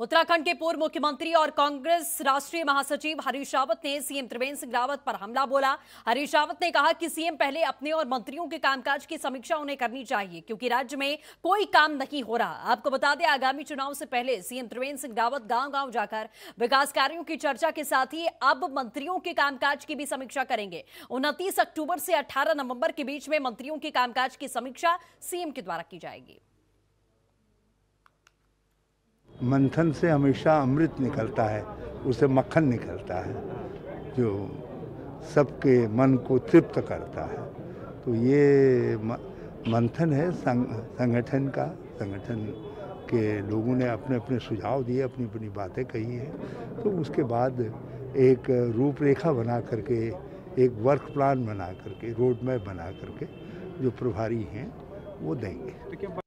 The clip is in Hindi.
उत्तराखंड के पूर्व मुख्यमंत्री और कांग्रेस राष्ट्रीय महासचिव हरीश रावत ने सीएम त्रिवेंद्र सिंह रावत पर हमला बोला हरीश रावत ने कहा कि सीएम पहले अपने और मंत्रियों के कामकाज की समीक्षा उन्हें करनी चाहिए क्योंकि राज्य में कोई काम नहीं हो रहा आपको बता दें आगामी चुनाव से पहले सीएम त्रिवेंद्र सिंह रावत गांव गांव जाकर विकास कार्यो की चर्चा के साथ ही अब मंत्रियों के कामकाज की भी समीक्षा करेंगे उनतीस अक्टूबर से अठारह नवंबर के बीच में मंत्रियों के कामकाज की समीक्षा सीएम के द्वारा की जाएगी मंथन से हमेशा अमृत निकलता है उसे मक्खन निकलता है जो सबके मन को तृप्त करता है तो ये मंथन है संग, संगठन का संगठन के लोगों ने अपने अपने सुझाव दिए अपनी अपनी बातें कही हैं तो उसके बाद एक रूपरेखा बना करके एक वर्क प्लान बना करके रोड मैप बना करके जो प्रभारी हैं वो देंगे तो